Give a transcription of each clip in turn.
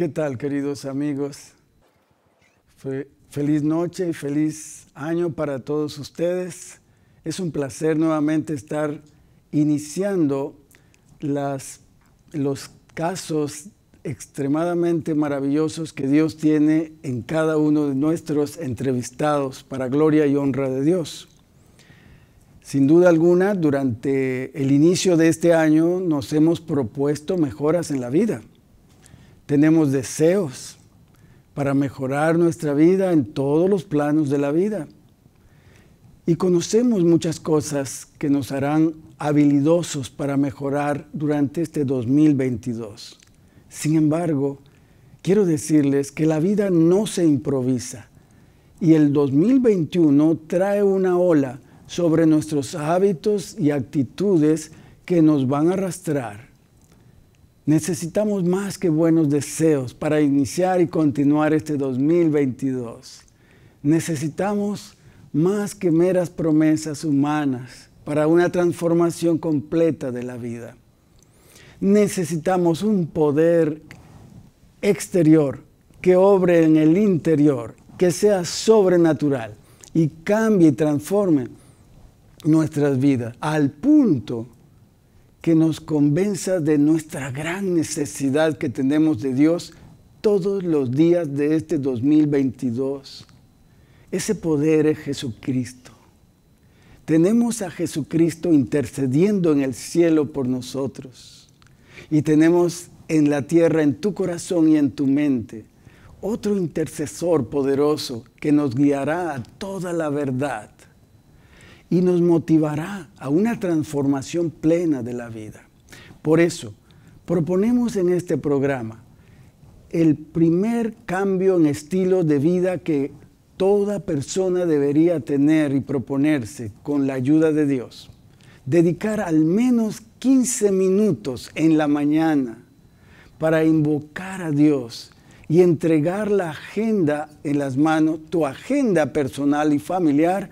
¿Qué tal, queridos amigos? feliz noche y feliz año para todos ustedes. Es un placer nuevamente estar iniciando los casos extremadamente maravillosos que Dios tiene en cada uno de nuestros entrevistados para gloria y honra de Dios. Sin duda alguna, durante el inicio de este año nos hemos propuesto mejoras en la vida tenemos deseos para mejorar nuestra vida en todos los planos de la vida. Y conocemos muchas cosas que nos harán habilidosos para mejorar durante este 2022. Sin embargo, quiero decirles que la vida no se improvisa y el 2021 trae una ola sobre nuestros hábitos y actitudes que nos van a arrastrar Necesitamos más que buenos deseos para iniciar y continuar este 2022. Necesitamos más que meras promesas humanas para una transformación completa de la vida. Necesitamos un poder exterior que obre en el interior, que sea sobrenatural y cambie y transforme nuestras vidas al punto que nos convenza de nuestra gran necesidad que tenemos de Dios todos los días de este 2022. Ese poder es Jesucristo. Tenemos a Jesucristo intercediendo en el cielo por nosotros. Y tenemos en la tierra, en tu corazón y en tu mente, otro intercesor poderoso que nos guiará a toda la verdad y nos motivará a una transformación plena de la vida. Por eso, proponemos en este programa el primer cambio en estilo de vida que toda persona debería tener y proponerse con la ayuda de Dios. Dedicar al menos 15 minutos en la mañana para invocar a Dios y entregar la agenda en las manos, tu agenda personal y familiar,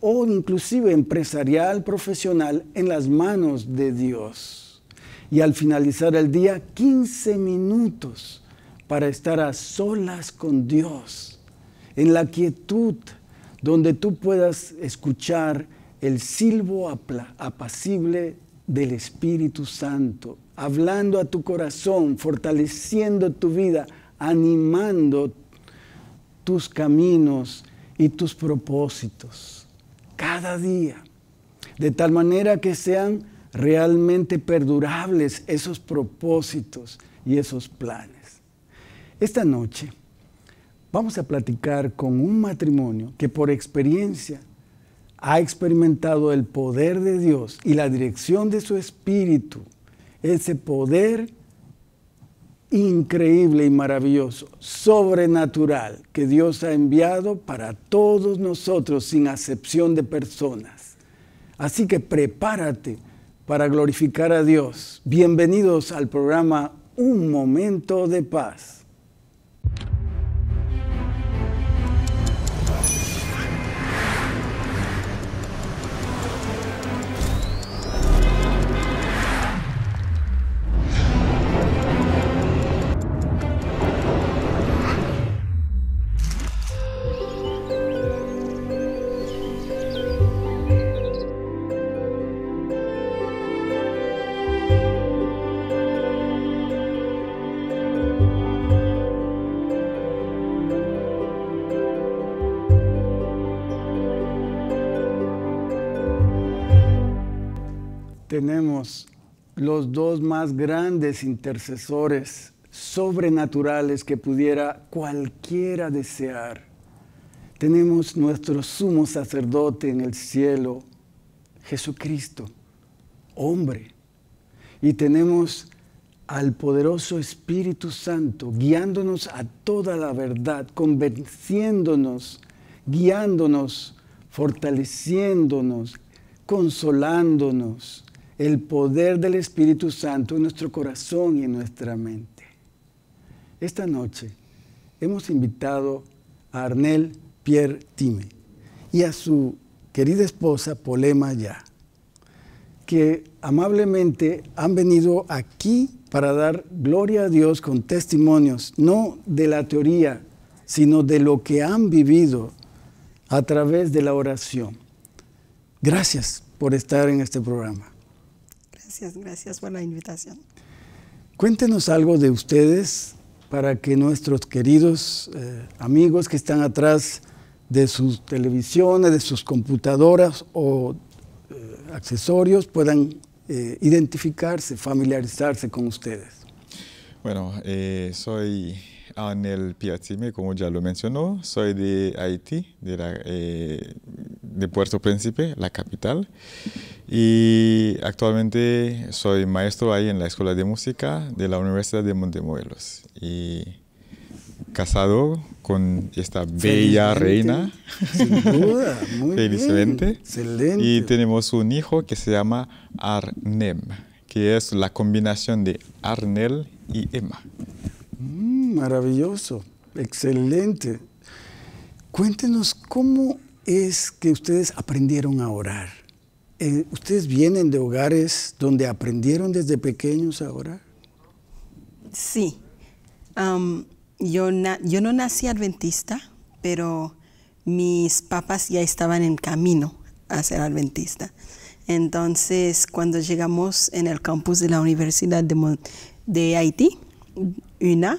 o inclusive empresarial profesional en las manos de Dios. Y al finalizar el día, 15 minutos para estar a solas con Dios, en la quietud, donde tú puedas escuchar el silbo apacible del Espíritu Santo, hablando a tu corazón, fortaleciendo tu vida, animando tus caminos y tus propósitos cada día, de tal manera que sean realmente perdurables esos propósitos y esos planes. Esta noche vamos a platicar con un matrimonio que por experiencia ha experimentado el poder de Dios y la dirección de su espíritu, ese poder increíble y maravilloso, sobrenatural, que Dios ha enviado para todos nosotros sin acepción de personas. Así que prepárate para glorificar a Dios. Bienvenidos al programa Un Momento de Paz. tenemos los dos más grandes intercesores sobrenaturales que pudiera cualquiera desear. Tenemos nuestro sumo sacerdote en el cielo, Jesucristo, hombre. Y tenemos al poderoso Espíritu Santo guiándonos a toda la verdad, convenciéndonos, guiándonos, fortaleciéndonos, consolándonos, el poder del Espíritu Santo en nuestro corazón y en nuestra mente. Esta noche hemos invitado a Arnel Pierre Time y a su querida esposa Polema Ya, que amablemente han venido aquí para dar gloria a Dios con testimonios, no de la teoría, sino de lo que han vivido a través de la oración. Gracias por estar en este programa gracias, gracias por la invitación. Cuéntenos algo de ustedes para que nuestros queridos eh, amigos que están atrás de sus televisiones, de sus computadoras o eh, accesorios puedan eh, identificarse, familiarizarse con ustedes. Bueno, soy Anel Piatime, como ya lo mencionó, soy de Haití, de, de Puerto Príncipe, la capital y actualmente soy maestro ahí en la Escuela de Música de la Universidad de Montemuelos. y casado con esta bella reina. Sin duda, muy Felizmente. excelente. Y tenemos un hijo que se llama Arnem, que es la combinación de Arnel y Emma. Mm, maravilloso, excelente. Cuéntenos cómo es que ustedes aprendieron a orar. Eh, ¿ustedes vienen de hogares donde aprendieron desde pequeños ahora? Sí. yo, yo no nací adventista, pero mis papás ya estaban en camino a ser adventista. Entonces, cuando llegamos en el campus de la Universidad de, Haití, UNA,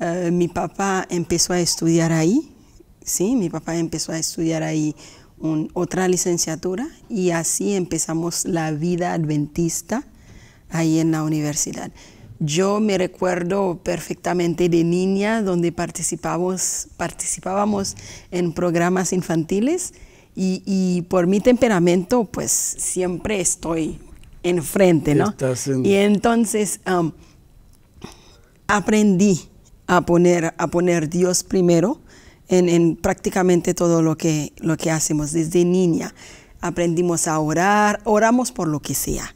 eh, mi papá empezó a estudiar ahí. Sí, mi papá empezó a estudiar ahí otra licenciatura y así empezamos la vida adventista ahí en la universidad. Yo me recuerdo perfectamente de niña donde participamos, participábamos en programas infantiles y, por mi temperamento pues siempre estoy enfrente, ¿no? Y entonces um, aprendí a poner, a poner Dios primero en, prácticamente todo lo que, lo que hacemos. Desde niña aprendimos a orar, oramos por lo que sea.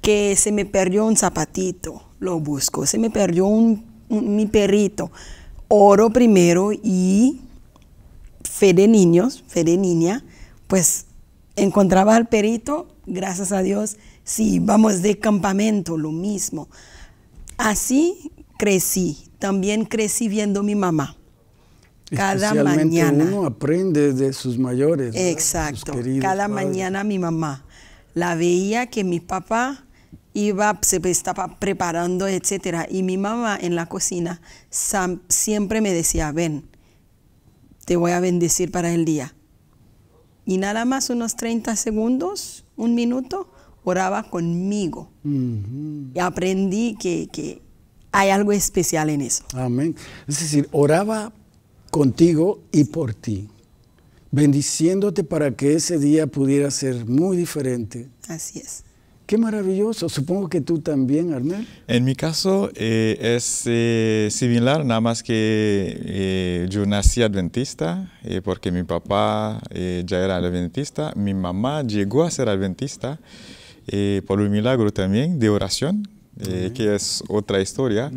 Que se me perdió un zapatito, lo busco. Se me perdió un, mi perrito, oro primero y fe de niños, fe de niña, pues encontraba al perrito, gracias a Dios, sí, vamos de campamento, lo mismo. Así crecí, también crecí viendo a mi mamá cada mañana. Uno aprende de sus mayores. Exacto. cada mañana mi mamá la veía que mi papá iba, se estaba preparando, etc. Y mi mamá en la cocina siempre me decía, ven, te voy a bendecir para el día. Y nada más unos 30 segundos, un minuto, oraba conmigo. aprendí que, que hay algo especial en eso. Amén. Es decir, oraba contigo y por ti, bendiciéndote para que ese día pudiera ser muy diferente. Así es. Qué maravilloso. Supongo que tú también, Arnel. En mi caso eh, es eh, similar, nada más que eh, yo nací adventista porque mi papá ya era adventista, mi mamá llegó a ser adventista por un milagro también de oración eh, que es otra historia,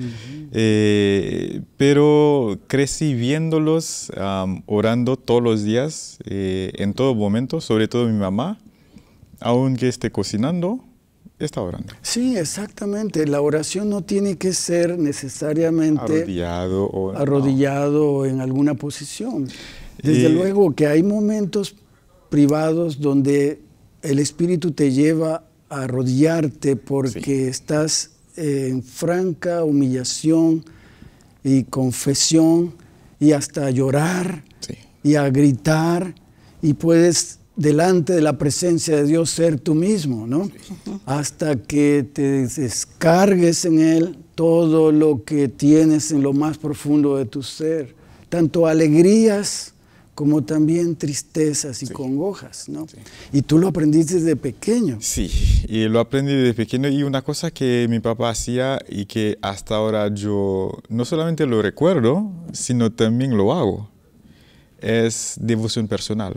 eh, pero crecí viéndolos orando todos los días, eh, en todo momento, sobre todo mi mamá, aunque esté cocinando, está orando. Sí, exactamente. La oración no tiene que ser necesariamente arrodillado o, arrodillado en alguna posición. Desde luego que hay momentos privados donde el Espíritu te lleva arrodillarte porque estás en franca humillación y confesión y hasta llorar y a gritar y puedes delante de la presencia de Dios ser tú mismo, ¿no? Hasta que te descargues en Él todo lo que tienes en lo más profundo de tu ser, tanto alegrías como también tristezas y congojas, ¿no? Y tú lo aprendiste desde pequeño. Sí, y lo aprendí desde pequeño y una cosa que mi papá hacía y que hasta ahora yo no solamente lo recuerdo, sino también lo hago, es devoción personal.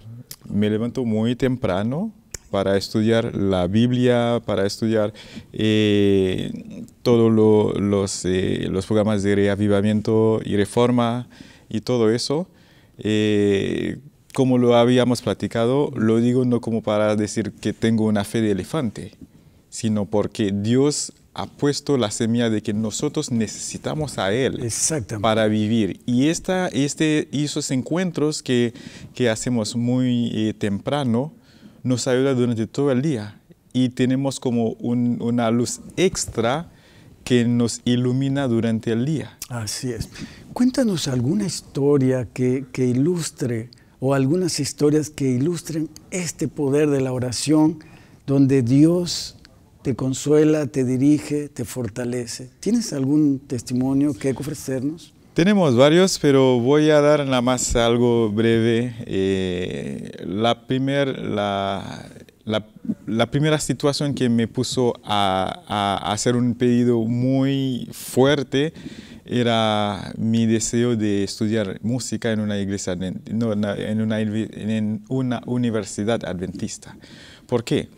Me levanto muy temprano para estudiar la Biblia, para estudiar eh, todos los, eh, los programas de reavivamiento y reforma y todo eso. Eh, como lo habíamos platicado, lo digo no como para decir que tengo una fe de elefante, sino porque Dios ha puesto la semilla de que nosotros necesitamos a Él para vivir. Y esta, este, esos encuentros que, que hacemos muy eh, temprano nos ayuda durante todo el día y tenemos como una luz extra que nos ilumina durante el día. Así es. Cuéntanos alguna historia que, ilustre o algunas historias que ilustren este poder de la oración donde Dios te consuela, te dirige, te fortalece. ¿Tienes algún testimonio que ofrecernos? Tenemos varios, pero voy a dar nada más algo breve. Eh, la primera, la, la, primera situación que me puso a, hacer un pedido muy fuerte era mi deseo de estudiar música en una iglesia, en, una, universidad adventista. ¿Por qué?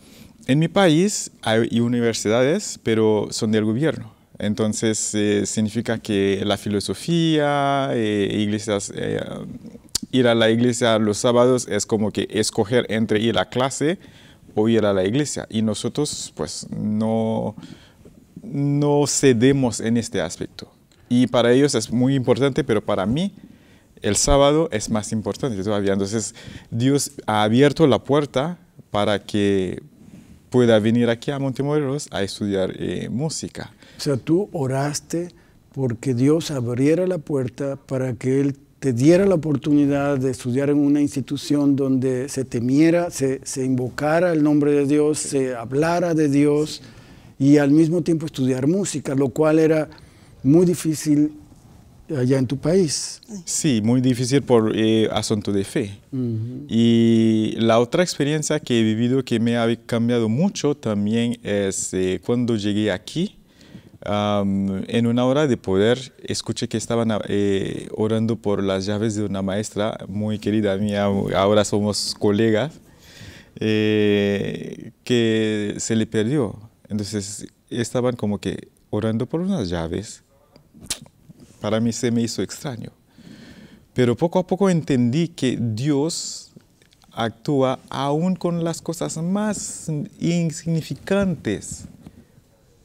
En mi país hay universidades, pero son del gobierno. Entonces eh, significa que la filosofía, eh, iglesias, eh, ir a la iglesia los sábados es como que escoger entre ir a clase o ir a la iglesia. Y nosotros pues no, no cedemos en este aspecto. Y para ellos es muy importante, pero para mí el sábado es más importante todavía. Entonces Dios ha abierto la puerta para que pueda venir aquí a Montemorelos a estudiar eh, música. O sea, tú oraste porque Dios abriera la puerta para que él te diera la oportunidad de estudiar en una institución donde se temiera, se, se invocara el nombre de Dios, se hablara de Dios y al mismo tiempo estudiar música, lo cual era muy difícil allá en tu país. Sí, muy difícil por eh, asunto de fe. Y la otra experiencia que he vivido que me ha cambiado mucho también es eh, cuando llegué aquí, en una hora de poder, escuché que estaban eh, orando por las llaves de una maestra muy querida mía, ahora somos colegas, eh, que se le perdió. Entonces estaban como que orando por unas llaves. Para mí se me hizo extraño. Pero poco a poco entendí que Dios actúa aún con las cosas más insignificantes.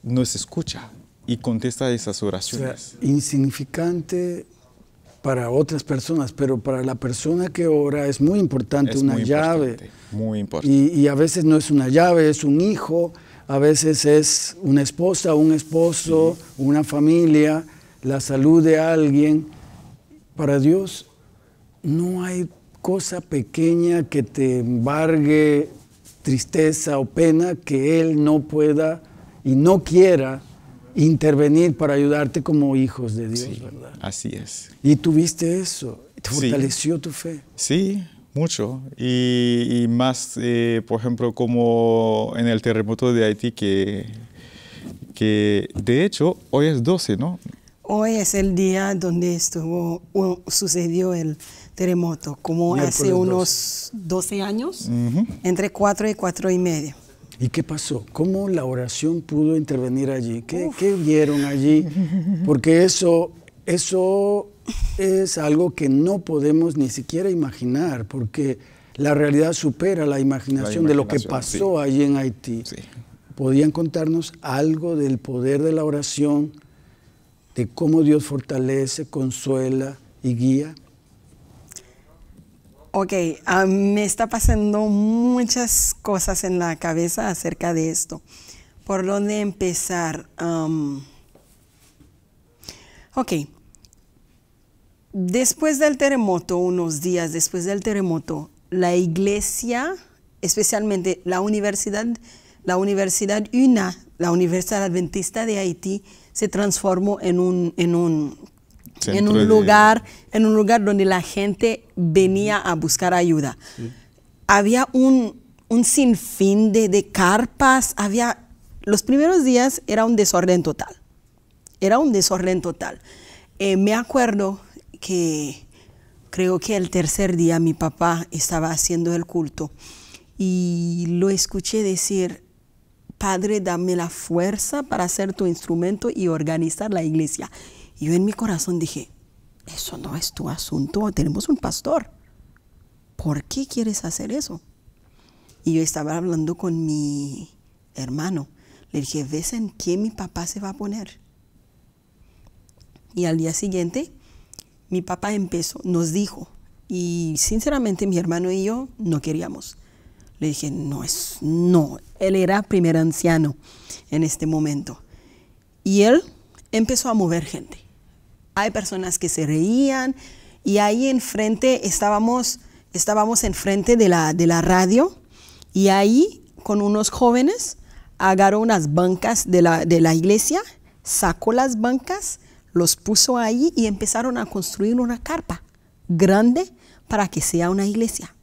Nos escucha y contesta esas oraciones. O sea, insignificante para otras personas, pero para la persona que ora es muy importante una llave. muy importante. Y, a veces no es una llave, es un hijo, a veces es una esposa, un esposo, una familia, la salud de alguien. Para Dios no hay cosa pequeña que te embargue tristeza o pena que Él no pueda y no quiera intervenir para ayudarte como hijos de Dios, ¿verdad? Así es. Y tuviste eso, fortaleció tu fe. Sí, mucho. Y, más, eh, por ejemplo, como en el terremoto de Haití, que, que de hecho hoy es 12, ¿no? Hoy es el día donde estuvo, sucedió el terremoto, como hace unos 12, años, entre 4 y 4 y medio. ¿Y qué pasó? ¿Cómo la oración pudo intervenir allí? ¿Qué, vieron allí? Porque eso, eso es algo que no podemos ni siquiera imaginar, porque la realidad supera la imaginación, de lo que pasó allí en Haití. Sí. ¿Podían contarnos algo del poder de la oración, de cómo Dios fortalece, consuela y guía? ok, me está pasando muchas cosas en la cabeza acerca de esto. ¿Por dónde empezar? ok, después del terremoto, unos días después del terremoto, la iglesia, especialmente la universidad, la Universidad UNA, la Universidad Adventista de Haití, se transformó en un, en un en un lugar, en un lugar donde la gente venía a buscar ayuda. Había un, un sinfín de, carpas, había... Los primeros días era un desorden total, era un desorden total. Eh, me acuerdo que creo que el tercer día mi papá estaba haciendo el culto y lo escuché decir, Padre, dame la fuerza para ser tu instrumento y organizar la iglesia. Y yo en mi corazón dije, eso no es tu asunto, tenemos un pastor. ¿Por qué quieres hacer eso? Y yo estaba hablando con mi hermano. Le dije, ¿ves en qué mi papá se va a poner? Y al día siguiente, mi papá empezó, nos dijo, y sinceramente mi hermano y yo no queríamos. Le dije, no es, no, él era primer anciano en este momento. Y él empezó a mover gente hay personas que se reían y ahí enfrente estábamos, estábamos enfrente de la, de la radio y ahí con unos jóvenes agarró unas bancas de la, de la iglesia, sacó las bancas, los puso ahí y empezaron a construir una carpa grande para que sea una iglesia.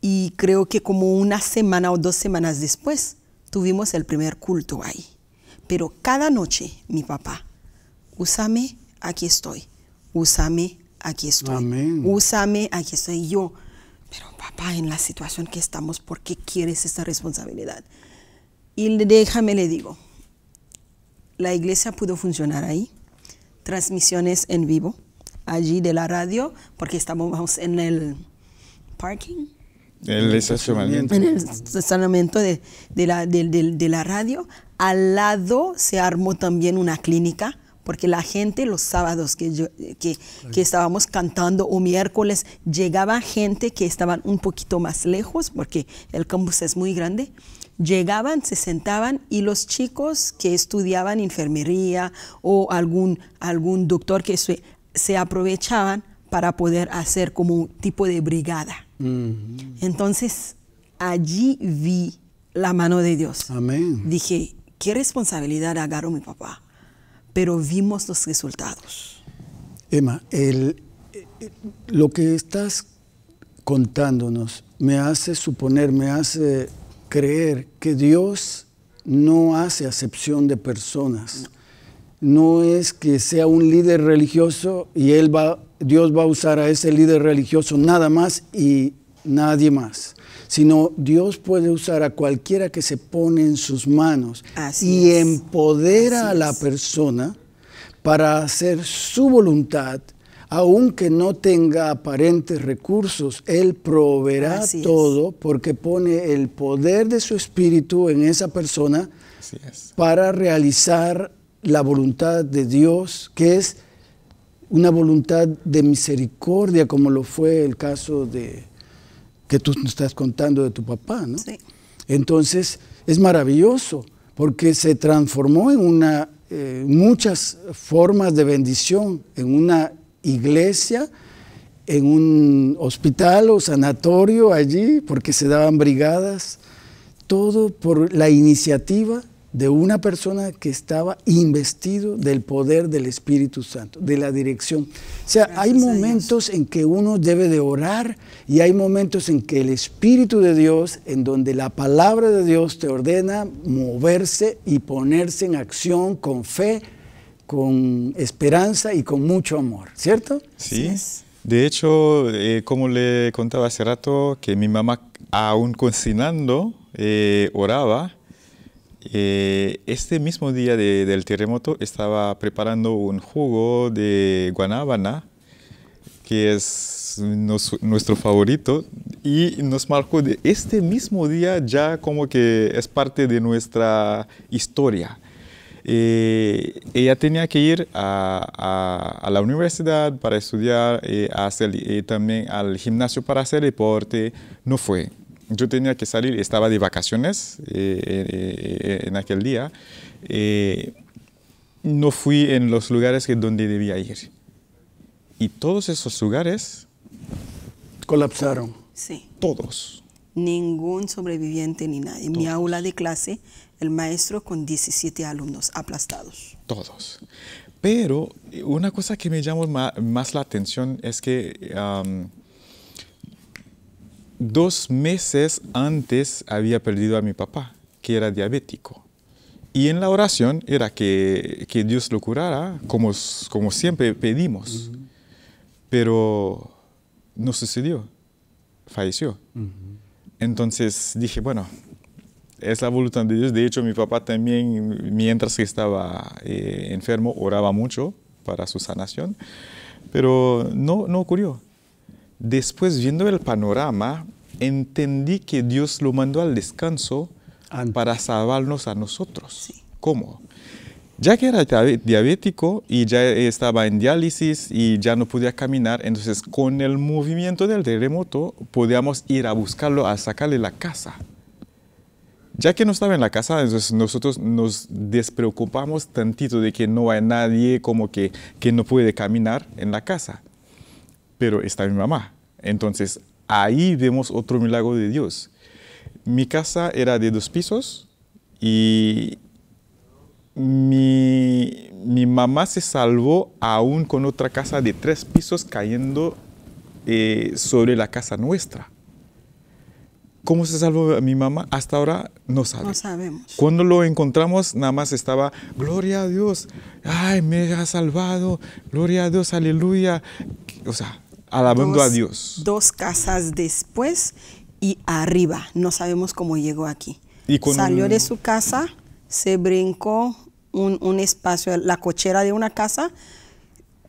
Y creo que como una semana o dos semanas después tuvimos el primer culto ahí. Pero cada noche mi papá úsame, aquí estoy, úsame, aquí estoy, Amén. úsame, aquí estoy yo. Pero papá, en la situación que estamos, ¿por qué quieres esta responsabilidad? Y déjame le digo, la iglesia pudo funcionar ahí, transmisiones en vivo, allí de la radio, porque estamos en el parking. El estacionamiento. En el estacionamiento de, de, la, de, la radio. Al lado se armó también una clínica porque la gente los sábados que, eh, que, estábamos cantando o miércoles, llegaba gente que estaban un poquito más lejos, porque el campus es muy grande, llegaban, se sentaban y los chicos que estudiaban enfermería o algún, algún doctor que se, se aprovechaban para poder hacer como un tipo de brigada. Entonces, allí vi la mano de Dios. Dije, qué responsabilidad agarró mi papá pero vimos los resultados. Emma, eh, lo que estás contándonos me hace suponer, me hace creer que Dios no hace acepción de personas. No. es que sea un líder religioso y él va, Dios va a usar a ese líder religioso nada más y nadie más sino Dios puede usar a cualquiera que se pone en sus manos y empodera a la persona para hacer su voluntad, aunque no tenga aparentes recursos, Él proveerá todo porque pone el poder de su espíritu en esa persona para realizar la voluntad de Dios, que es una voluntad de misericordia, como lo fue el caso de que tú nos estás contando de tu papá, ¿no? Sí. Entonces, es maravilloso porque se transformó en una, eh, muchas formas de bendición, en una iglesia, en un hospital o sanatorio allí, porque se daban brigadas, todo por la iniciativa de una persona que estaba investido del poder del Espíritu Santo, de la dirección. O sea, hay momentos en que uno debe de orar y hay momentos en que el Espíritu de Dios, en donde la palabra de Dios te ordena moverse y ponerse en acción con fe, con esperanza y con mucho amor, ¿cierto? Sí. De hecho, eh, como le contaba hace rato, que mi mamá, aún cocinando, eh, oraba eh, este mismo día del terremoto estaba preparando un jugo de guanábana, que es nuestro favorito, y nos marcó de este mismo día ya como que es parte de nuestra historia. Eh, ella tenía que ir a, la universidad para estudiar, eh, eh, también al gimnasio para hacer deporte, no fue yo tenía que salir, estaba de vacaciones eh, eh, eh, en aquel día. no fui en los lugares donde debía ir. Y todos esos lugares... Colapsaron. Sí. Todos. Ningún sobreviviente ni nadie. En Mi aula de clase, el maestro con 17 alumnos aplastados. Todos. Pero una cosa que me llamó más la atención es que dos meses antes había perdido a mi papá, que era diabético. Y en la oración era que, que Dios lo curara, como, como siempre pedimos. Pero no sucedió, falleció. Entonces dije, bueno, es la voluntad de Dios. De hecho, mi papá también, mientras que estaba eh, enfermo, oraba mucho para su sanación, pero no, no ocurrió. Después, viendo el panorama, entendí que Dios lo mandó al descanso para salvarnos a nosotros. ¿Cómo? Ya que era diabético y ya estaba en diálisis y ya no podía caminar, entonces con el movimiento del terremoto podíamos ir a buscarlo, a sacarle la casa. Ya que no estaba en la casa, entonces nosotros nos despreocupamos tantito de que no hay nadie como que, que no puede caminar en la casa pero está mi mamá. Entonces, ahí vemos otro milagro de Dios. Mi casa era de dos pisos y mi, mamá se salvó aún con otra casa de tres pisos cayendo eh, sobre la casa nuestra. ¿Cómo se salvó mi mamá? Hasta ahora no No sabemos. Cuando lo encontramos, nada más estaba, gloria a Dios, ay, me ha salvado, gloria a Dios, aleluya. O sea, alabando a Dios. Dos casas después y arriba. No sabemos cómo llegó aquí. Salió de su casa, se brincó un, espacio, la cochera de una casa,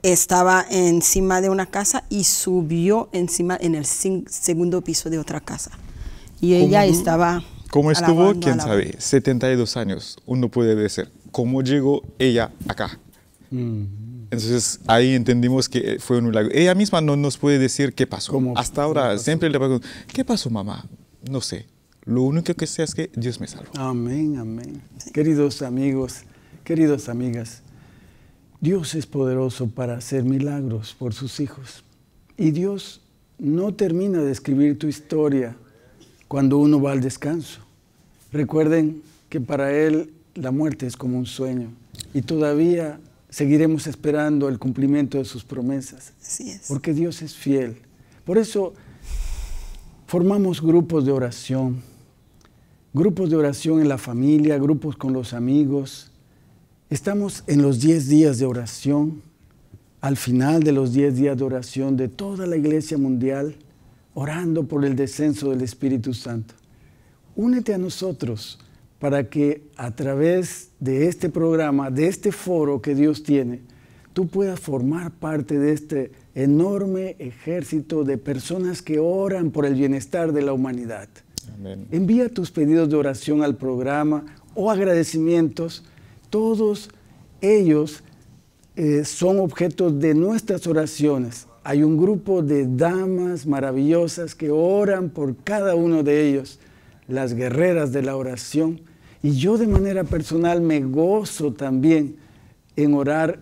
estaba encima de una casa y subió encima en el segundo piso de otra casa. Y ella estaba... ¿Cómo estuvo? ¿Quién sabe? 72 años, uno puede decir. ¿Cómo llegó ella acá? Mm. Entonces ahí entendimos que eh, fue un milagro. Ella misma no nos puede decir qué pasó. Hasta ahora siempre le pregunto, ¿qué pasó mamá? No sé. Lo único que sé es que Dios me salvó. Amén, amén. Queridos amigos, queridas amigas, Dios es poderoso para hacer milagros por sus hijos. Y Dios no termina de escribir tu historia cuando uno va al descanso. Recuerden que para Él la muerte es como un sueño y todavía seguiremos esperando el cumplimiento de sus promesas. Porque Dios es fiel. Por eso formamos grupos de oración, grupos de oración en la familia, grupos con los amigos. Estamos en los 10 días de oración, al final de los 10 días de oración de toda la iglesia mundial, orando por el descenso del Espíritu Santo. Únete a nosotros para que a través de este programa, de este foro que Dios tiene, tú puedas formar parte de este enorme ejército de personas que oran por el bienestar de la humanidad. Envía tus pedidos de oración al programa o agradecimientos. Todos ellos eh, son objetos de nuestras oraciones. Hay un grupo de damas maravillosas que oran por cada uno de ellos, las guerreras de la oración y yo de manera personal me gozo también en orar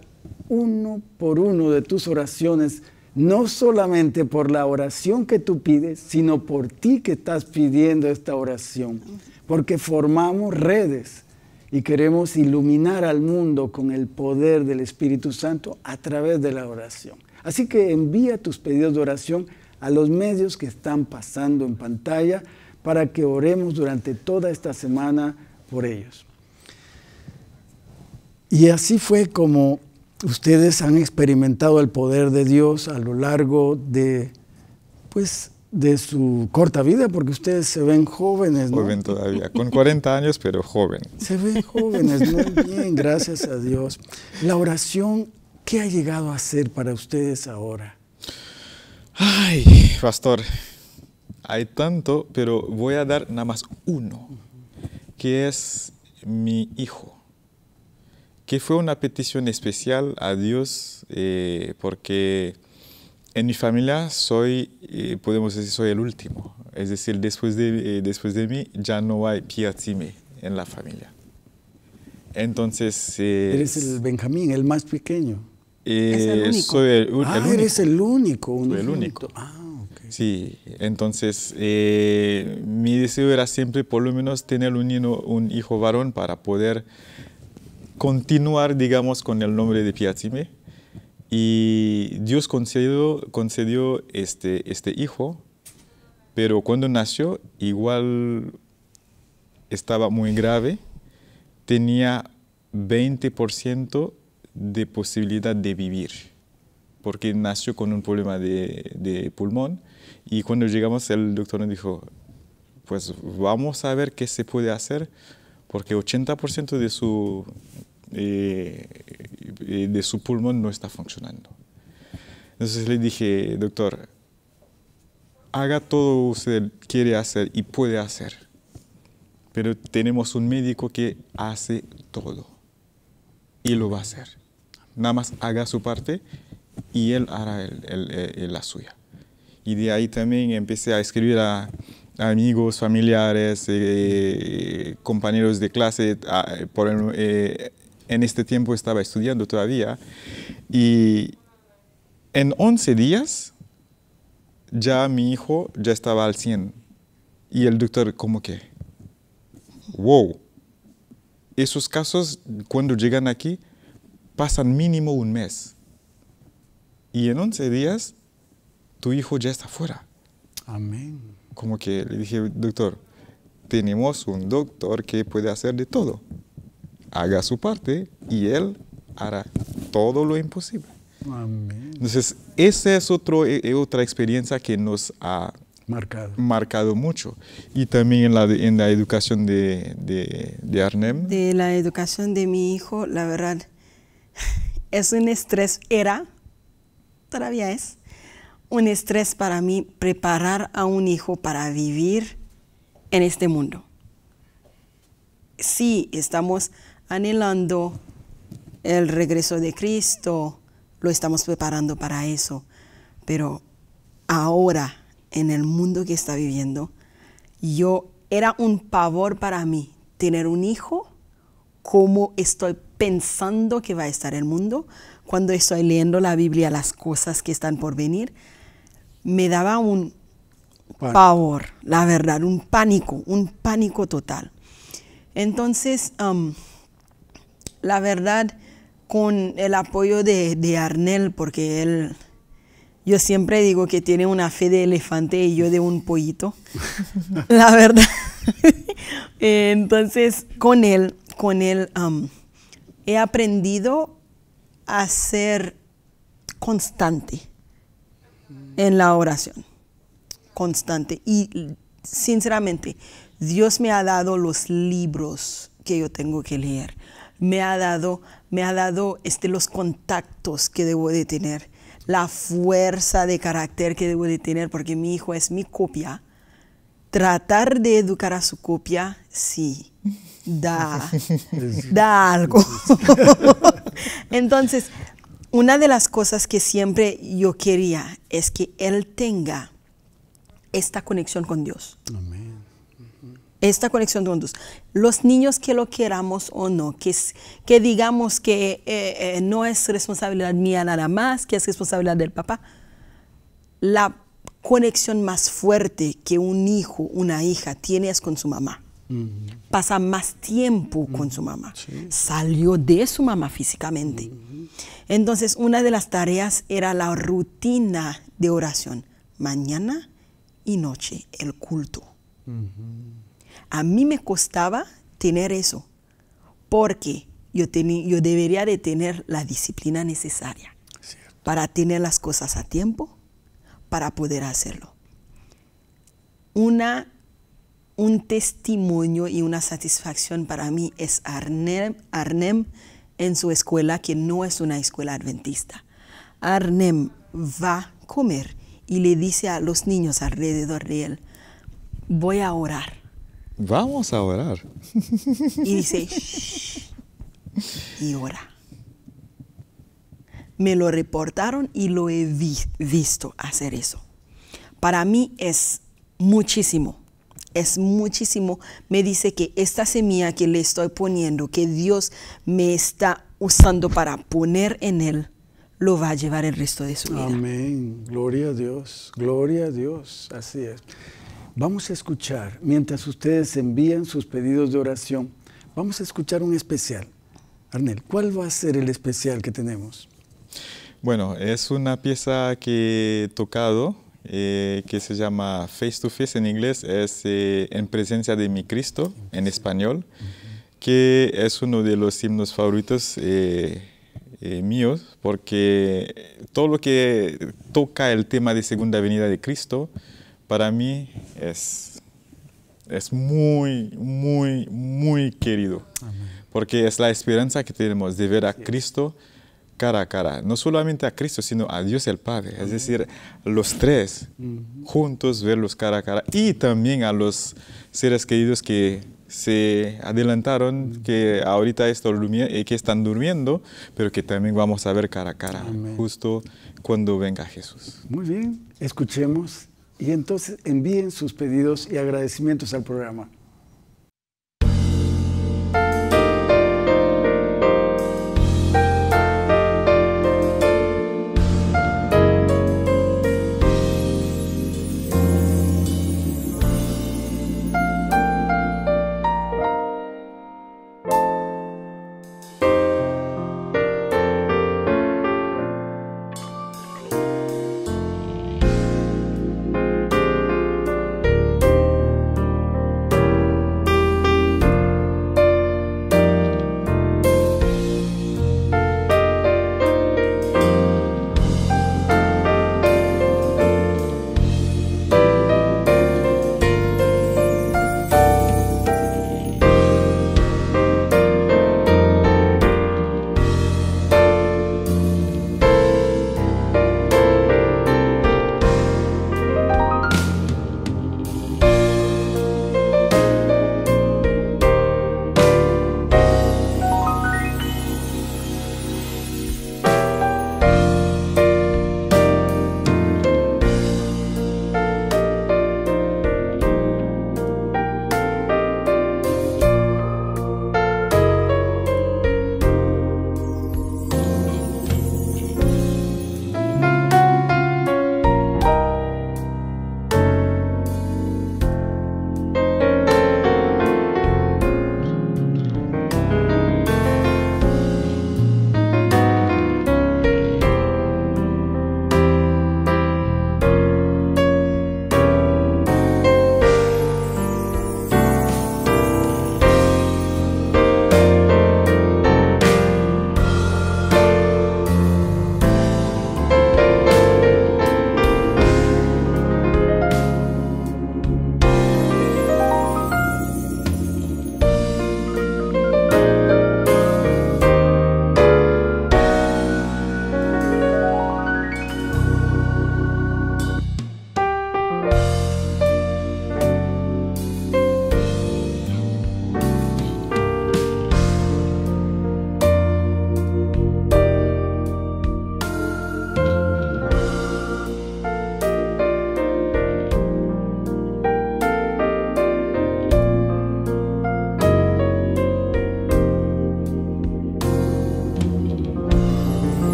uno por uno de tus oraciones, no solamente por la oración que tú pides, sino por ti que estás pidiendo esta oración, porque formamos redes y queremos iluminar al mundo con el poder del Espíritu Santo a través de la oración. Así que envía tus pedidos de oración a los medios que están pasando en pantalla para que oremos durante toda esta semana por ellos. Y así fue como ustedes han experimentado el poder de Dios a lo largo de, pues, de su corta vida, porque ustedes se ven jóvenes. Joven todavía, con 40 años, pero joven. Se ven jóvenes, muy bien, gracias a Dios. La oración, ¿qué ha llegado a ser para ustedes ahora? Ay, pastor, hay tanto, pero voy a dar nada más uno que es mi hijo, que fue una petición especial a Dios eh, porque en mi familia soy, eh, podemos decir, soy el último. Es decir, después de, eh, después de mí ya no hay piatime en la familia. Entonces... Eres el Benjamín, el más pequeño. ¿Es el único? Soy el, ah, único. eres el único. Soy el único. Ah. Sí, entonces eh, mi deseo era siempre por lo menos tener un, hijo varón para poder continuar, digamos, con el nombre de Piatime. Y Dios concedió, este, este, hijo, pero cuando nació igual estaba muy grave, tenía 20% de posibilidad de vivir, porque nació con un problema de pulmón y cuando llegamos, el doctor nos dijo, pues vamos a ver qué se puede hacer, porque 80% de su, eh, eh, de su pulmón no está funcionando. Entonces le dije, doctor, haga todo lo usted quiere hacer y puede hacer, pero tenemos un médico que hace todo y lo va a hacer. Nada más haga su parte y él hará la suya. Y de ahí también empecé a escribir a amigos, familiares, eh, compañeros de clase. por, eh, en este tiempo estaba estudiando todavía. Y en 11 días ya mi hijo ya estaba al 100. Y el doctor como que, wow, esos casos cuando llegan aquí pasan mínimo un mes. Y en 11 días tu hijo ya está afuera. Amén. Como que le dije, doctor, tenemos un doctor que puede hacer de todo. Haga su parte y él hará todo lo imposible. Amén. Entonces, esa es otro, eh, eh, otra experiencia que nos ha marcado, marcado mucho. Y también en la, en la educación de, de, de Arnem. De la educación de mi hijo, la verdad, es un estrés, era, todavía es un estrés para mí preparar a un hijo para vivir en este mundo. Sí, estamos anhelando el regreso de Cristo, lo estamos preparando para eso, pero ahora, en el mundo que está viviendo, yo era un pavor para mí tener un hijo, cómo estoy pensando que va a estar el mundo, cuando estoy leyendo la Biblia, las cosas que están por venir, me daba un pavor, la verdad, un pánico, un pánico total. Entonces, la verdad, con el apoyo de, Arnel, porque él, yo siempre digo que tiene una fe de elefante y yo de un pollito, la verdad. Entonces, con él, con él, he aprendido a ser constante en la oración constante. Y sinceramente, Dios me ha dado los libros que yo tengo que leer. Me ha dado, me ha dado este, los contactos que debo de tener, la fuerza de carácter que debo de tener, porque mi hijo es mi copia. Tratar de educar a su copia, sí, da, da algo. Entonces, una de las cosas que siempre yo quería es que él tenga esta conexión con Dios. Esta conexión con Dios. Los niños que lo queramos o no, que, que digamos que eh, eh, no es responsabilidad mía nada más, que es responsabilidad del papá, la conexión más fuerte que un hijo, una hija tiene es con su mamá pasa más tiempo con su mamá. Salió de su mamá físicamente. Entonces, una de las tareas era la rutina de oración, mañana y noche, el culto. A mí me costaba tener eso, porque yo, yo debería de tener la disciplina necesaria para tener las cosas a tiempo, para poder hacerlo. Una un testimonio y una satisfacción para mí es Arnem, Arnem en su escuela, que no es una escuela adventista. Arnem va a comer y le dice a los niños alrededor de él, voy a orar. Vamos a orar. Y dice, y ora. Me lo reportaron y lo he visto hacer eso. Para mí es muchísimo es muchísimo, me dice que esta semilla que le estoy poniendo, que Dios me está usando para poner en él, lo va a llevar el resto de su vida. Amén. Gloria a Dios, gloria a Dios. Así es. Vamos a escuchar, mientras ustedes envían sus pedidos de oración, vamos a escuchar un especial. Arnel, ¿cuál va a ser el especial que tenemos? Bueno, es una pieza que he tocado eh, que se llama Face to Face en inglés, es eh, En presencia de mi Cristo en español, que es uno de los himnos favoritos eh, míos, porque todo lo que toca el tema de segunda venida de Cristo, para mí es, muy, muy, muy querido, porque es la esperanza que tenemos de ver a Cristo cara a cara, no solamente a Cristo, sino a Dios el Padre. Es decir, los tres juntos verlos cara a cara y también a los seres queridos que se adelantaron, que ahorita eh, están durmiendo, pero que también vamos a ver cara a cara, justo cuando venga Jesús. Muy bien, escuchemos y entonces envíen sus pedidos y agradecimientos al programa.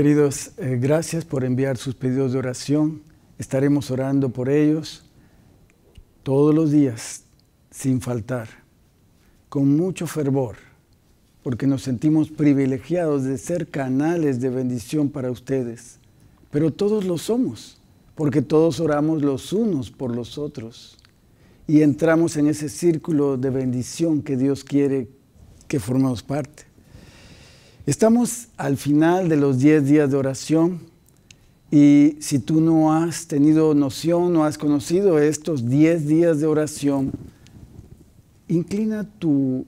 Queridos, eh, gracias por enviar sus pedidos de oración. Estaremos orando por ellos todos los días, sin faltar, con mucho fervor, porque nos sentimos privilegiados de ser canales de bendición para ustedes. Pero todos lo somos, porque todos oramos los unos por los otros y entramos en ese círculo de bendición que Dios quiere que formemos parte. Estamos al final de los 10 días de oración y si tú no has tenido noción, no has conocido estos 10 días de oración, inclina tu,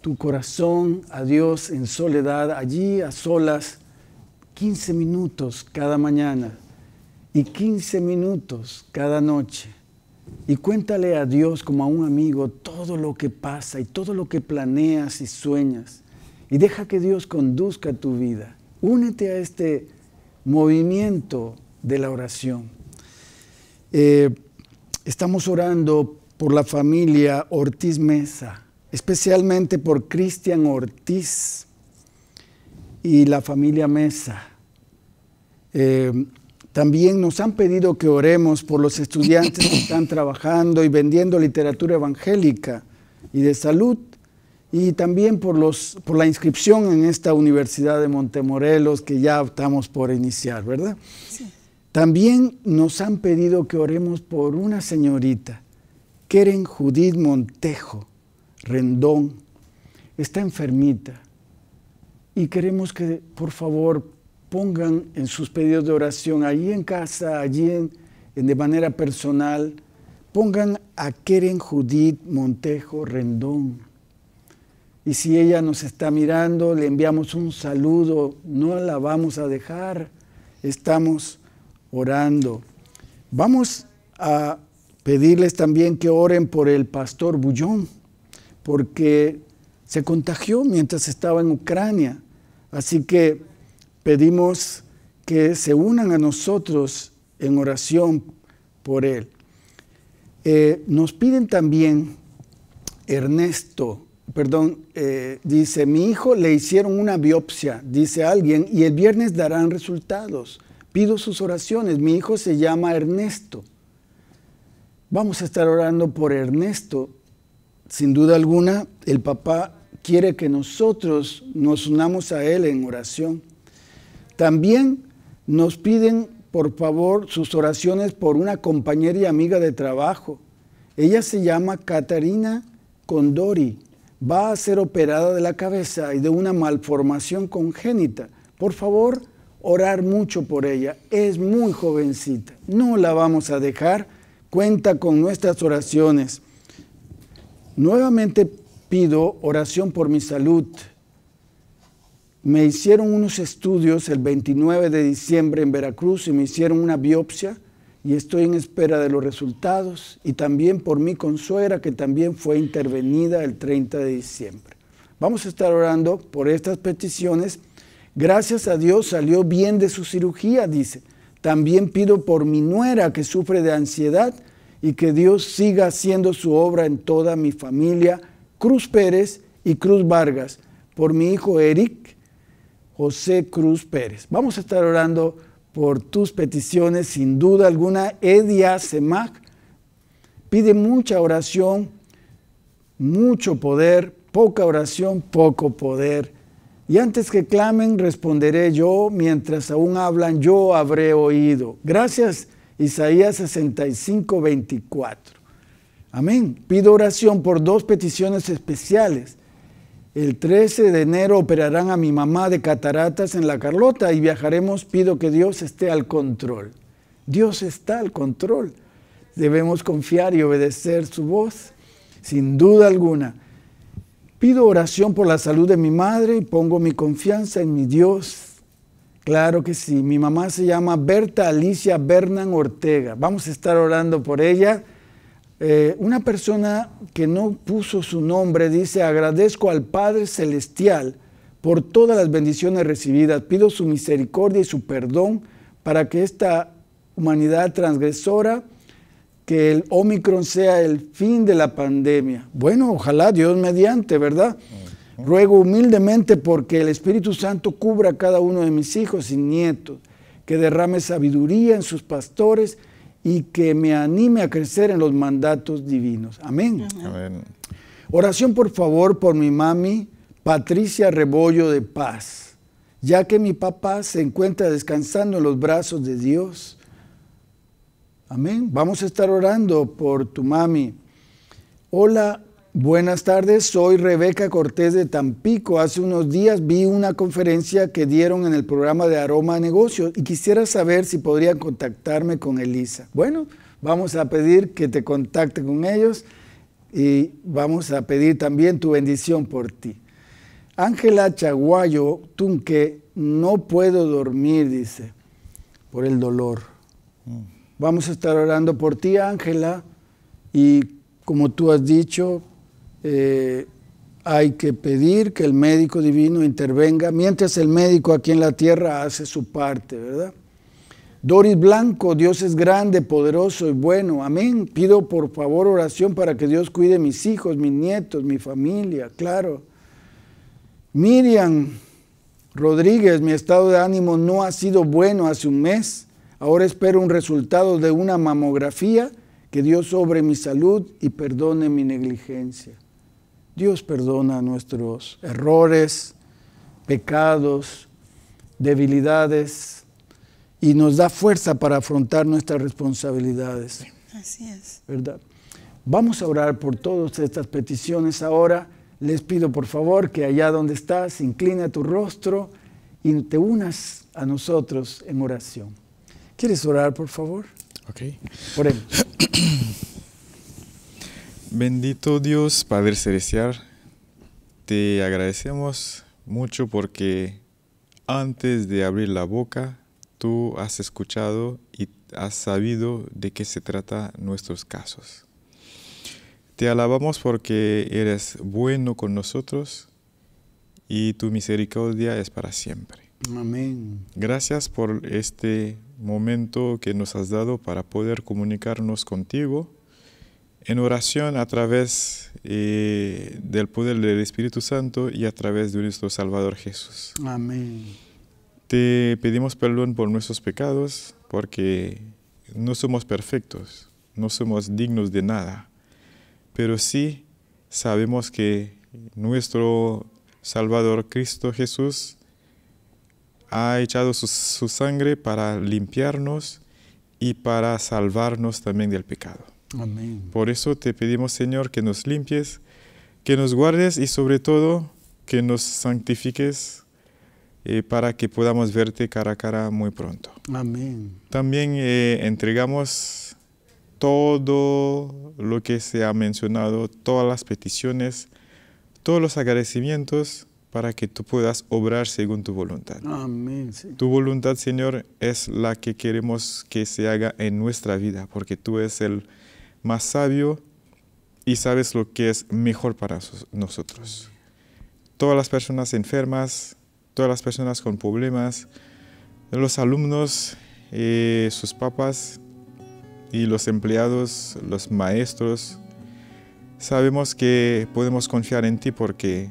tu corazón a Dios en soledad, allí a solas, 15 minutos cada mañana y 15 minutos cada noche. Y cuéntale a Dios como a un amigo todo lo que pasa y todo lo que planeas y sueñas y deja que Dios conduzca tu vida. Únete a este movimiento de la oración. Eh, estamos orando por la familia Ortiz Mesa, especialmente por Cristian Ortiz y la familia Mesa. Eh, también nos han pedido que oremos por los estudiantes que están trabajando y vendiendo literatura evangélica y de salud y también por, los, por la inscripción en esta Universidad de Montemorelos que ya optamos por iniciar, ¿verdad? Sí. También nos han pedido que oremos por una señorita, Keren Judith Montejo Rendón. Está enfermita y queremos que por favor pongan en sus pedidos de oración, allí en casa, allí en, de manera personal, pongan a Keren Judith Montejo Rendón y si ella nos está mirando, le enviamos un saludo, no la vamos a dejar, estamos orando. Vamos a pedirles también que oren por el pastor Bullón, porque se contagió mientras estaba en Ucrania. Así que pedimos que se unan a nosotros en oración por él. Eh, nos piden también Ernesto perdón, eh, dice, mi hijo le hicieron una biopsia, dice alguien, y el viernes darán resultados. Pido sus oraciones, mi hijo se llama Ernesto. Vamos a estar orando por Ernesto. Sin duda alguna, el papá quiere que nosotros nos unamos a él en oración. También nos piden, por favor, sus oraciones por una compañera y amiga de trabajo. Ella se llama Catarina Condori va a ser operada de la cabeza y de una malformación congénita. Por favor, orar mucho por ella. Es muy jovencita. No la vamos a dejar. Cuenta con nuestras oraciones. Nuevamente pido oración por mi salud. Me hicieron unos estudios el 29 de diciembre en Veracruz y me hicieron una biopsia y estoy en espera de los resultados y también por mi consuera que también fue intervenida el 30 de diciembre. Vamos a estar orando por estas peticiones. Gracias a Dios salió bien de su cirugía, dice. También pido por mi nuera que sufre de ansiedad y que Dios siga haciendo su obra en toda mi familia, Cruz Pérez y Cruz Vargas, por mi hijo Eric José Cruz Pérez. Vamos a estar orando por tus peticiones, sin duda alguna. Edia Semach pide mucha oración, mucho poder, poca oración, poco poder. Y antes que clamen, responderé yo, mientras aún hablan, yo habré oído. Gracias, Isaías 65, 24. Amén. Pido oración por dos peticiones especiales el 13 de enero operarán a mi mamá de cataratas en La Carlota y viajaremos. Pido que Dios esté al control. Dios está al control. Debemos confiar y obedecer su voz, sin duda alguna. Pido oración por la salud de mi madre y pongo mi confianza en mi Dios. Claro que sí. Mi mamá se llama Berta Alicia Bernan Ortega. Vamos a estar orando por ella. Eh, una persona que no puso su nombre dice, agradezco al Padre Celestial por todas las bendiciones recibidas, pido su misericordia y su perdón para que esta humanidad transgresora, que el Omicron sea el fin de la pandemia. Bueno, ojalá Dios mediante, ¿verdad? Ruego humildemente porque el Espíritu Santo cubra a cada uno de mis hijos y nietos, que derrame sabiduría en sus pastores y que me anime a crecer en los mandatos divinos. Amén. Oración por favor por mi mami Patricia Rebollo de Paz, ya que mi papá se encuentra descansando en los brazos de Dios. Amén. Vamos a estar orando por tu mami. Hola, Buenas tardes, soy Rebeca Cortés de Tampico. Hace unos días vi una conferencia que dieron en el programa de Aroma Negocios y quisiera saber si podrían contactarme con Elisa. Bueno, vamos a pedir que te contacte con ellos y vamos a pedir también tu bendición por ti. Ángela Chaguayo Tunque, no puedo dormir, dice, por el dolor. Mm. Vamos a estar orando por ti, Ángela, y como tú has dicho, eh, hay que pedir que el médico divino intervenga, mientras el médico aquí en la tierra hace su parte, ¿verdad? Doris Blanco, Dios es grande, poderoso y bueno. Amén. Pido por favor oración para que Dios cuide mis hijos, mis nietos, mi familia, claro. Miriam Rodríguez, mi estado de ánimo no ha sido bueno hace un mes. Ahora espero un resultado de una mamografía que Dios sobre mi salud y perdone mi negligencia. Dios perdona nuestros errores, pecados, debilidades y nos da fuerza para afrontar nuestras responsabilidades. Así es. ¿Verdad? Vamos a orar por todas estas peticiones ahora. Les pido por favor que allá donde estás, inclina tu rostro y te unas a nosotros en oración. ¿Quieres orar, por favor? Ok. Bendito Dios, Padre Celestial, te agradecemos mucho porque antes de abrir la boca, tú has escuchado y has sabido de qué se trata nuestros casos. Te alabamos porque eres bueno con nosotros y tu misericordia es para siempre. Amén. Gracias por este momento que nos has dado para poder comunicarnos contigo en oración a través eh, del poder del Espíritu Santo y a través de nuestro Salvador Jesús. Amén. Te pedimos perdón por nuestros pecados porque no somos perfectos, no somos dignos de nada, pero sí sabemos que nuestro Salvador Cristo Jesús ha echado su, sangre para limpiarnos y para salvarnos también del pecado. Por eso te pedimos, Señor, que nos limpies, que nos guardes y sobre todo que nos santifiques eh, para que podamos verte cara a cara muy pronto. También eh, entregamos todo lo que se ha mencionado, todas las peticiones, todos los agradecimientos para que tú puedas obrar según tu voluntad. Tu voluntad, Señor, es la que queremos que se haga en nuestra vida, porque tú eres el más sabio y sabes lo que es mejor para nosotros. Todas las personas enfermas, todas las personas con problemas, los alumnos, eh, sus papás y los empleados, los maestros, sabemos que podemos confiar en ti porque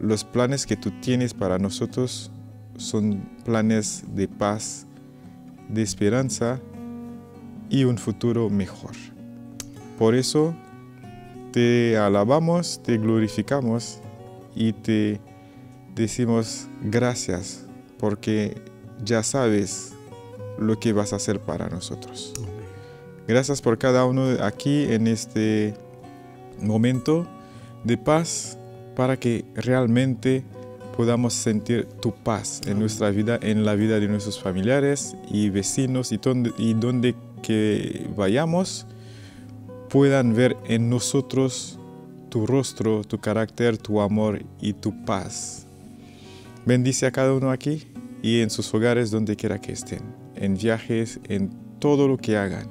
los planes que tú tienes para nosotros son planes de paz, de esperanza y un futuro mejor. Por eso te alabamos, te glorificamos y te decimos gracias porque ya sabes lo que vas a hacer para nosotros. Gracias por cada uno aquí en este momento de paz para que realmente podamos sentir tu paz en nuestra vida, en la vida de nuestros familiares y vecinos y donde, que vayamos puedan ver en nosotros tu rostro, tu carácter, tu amor y tu paz. Bendice a cada uno aquí y en sus hogares donde quiera que estén, en viajes, en todo lo que hagan,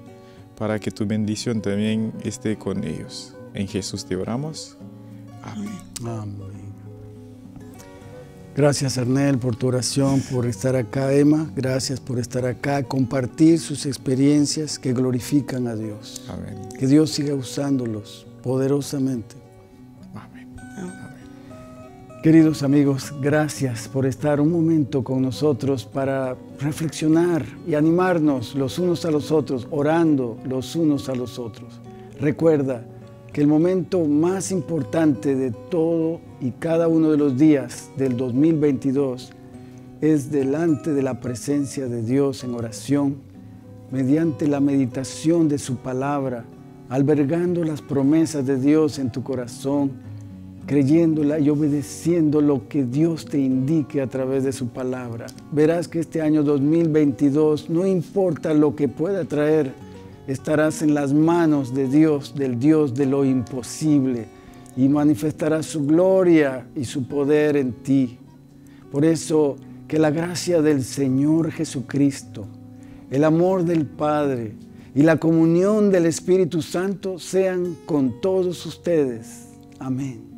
para que tu bendición también esté con ellos. En Jesús te oramos. Amén. Amén. Gracias Arnel por tu oración, por estar acá Emma, gracias por estar acá, compartir sus experiencias que glorifican a Dios. Amén. Que Dios siga usándolos poderosamente. Queridos amigos, gracias por estar un momento con nosotros para reflexionar y animarnos los unos a los otros, orando los unos a los otros. Recuerda que el momento más importante de todo y cada uno de los días del 2022 es delante de la presencia de Dios en oración, mediante la meditación de su palabra, albergando las promesas de Dios en tu corazón, creyéndola y obedeciendo lo que Dios te indique a través de su palabra. Verás que este año 2022, no importa lo que pueda traer, estarás en las manos de Dios, del Dios de lo imposible, y manifestará su gloria y su poder en ti. Por eso, que la gracia del Señor Jesucristo, el amor del Padre, y la comunión del Espíritu Santo sean con todos ustedes. Amén.